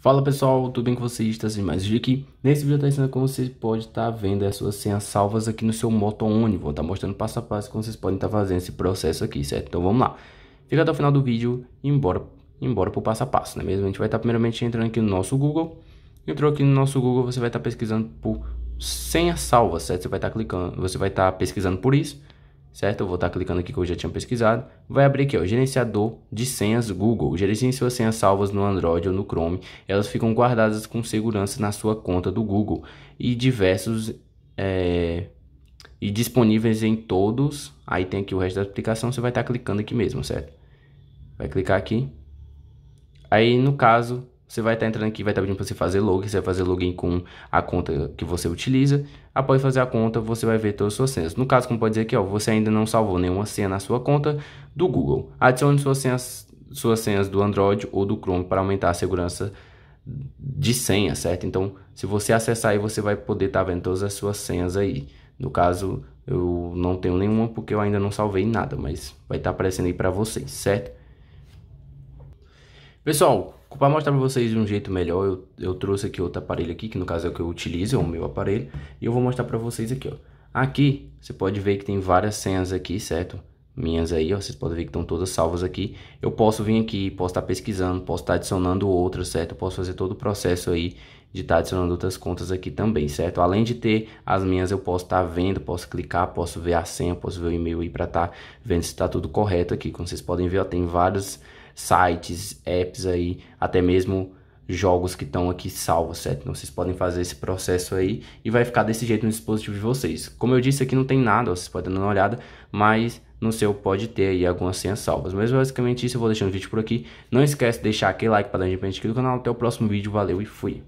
Fala pessoal, tudo bem com vocês? Está sendo mais aqui. Nesse vídeo eu estou ensinando como você pode estar tá vendo as suas senhas salvas aqui no seu Moto One. Vou estar tá mostrando passo a passo como vocês podem estar tá fazendo esse processo aqui, certo? Então vamos lá. Fica até o final do vídeo e embora, embora o passo a passo, né mesmo? A gente vai estar tá primeiramente entrando aqui no nosso Google. Entrou aqui no nosso Google, você vai estar tá pesquisando por senha salva, certo? Você vai estar tá clicando, você vai estar pesquisando por isso certo? Eu vou estar clicando aqui que eu já tinha pesquisado. Vai abrir aqui, ó, gerenciador de senhas Google. Gerencie suas senhas salvas no Android ou no Chrome. Elas ficam guardadas com segurança na sua conta do Google e diversos é, e disponíveis em todos. Aí tem aqui o resto da aplicação, você vai estar clicando aqui mesmo, certo? Vai clicar aqui. Aí no caso, você vai estar entrando aqui, vai estar pedindo para você fazer login, você vai fazer login com a conta que você utiliza. Após fazer a conta, você vai ver todas as suas senhas. No caso, como pode dizer aqui, ó, você ainda não salvou nenhuma senha na sua conta do Google. Adicione suas senhas, suas senhas do Android ou do Chrome para aumentar a segurança de senha, certo? Então, se você acessar aí, você vai poder estar tá vendo todas as suas senhas aí. No caso, eu não tenho nenhuma porque eu ainda não salvei nada, mas vai estar tá aparecendo aí para vocês, certo? Pessoal, para mostrar para vocês de um jeito melhor, eu, eu trouxe aqui outro aparelho aqui, que no caso é o que eu utilizo, é o meu aparelho. E eu vou mostrar para vocês aqui, ó. Aqui, você pode ver que tem várias senhas aqui, certo? Minhas aí, ó, vocês podem ver que estão todas salvas aqui. Eu posso vir aqui, posso estar tá pesquisando, posso estar tá adicionando outras, certo? Eu posso fazer todo o processo aí de estar tá adicionando outras contas aqui também, certo? Além de ter as minhas, eu posso estar tá vendo, posso clicar, posso ver a senha, posso ver o e-mail aí para estar tá vendo se está tudo correto aqui. Como vocês podem ver, ó, tem vários sites, apps aí, até mesmo jogos que estão aqui salvos, certo? Então vocês podem fazer esse processo aí e vai ficar desse jeito no dispositivo de vocês. Como eu disse, aqui não tem nada, vocês podem dar uma olhada, mas no seu pode ter aí algumas senhas salvas. Mas basicamente isso, eu vou deixando o vídeo por aqui. Não esquece de deixar aquele like para dar independente aqui do canal. Até o próximo vídeo, valeu e fui!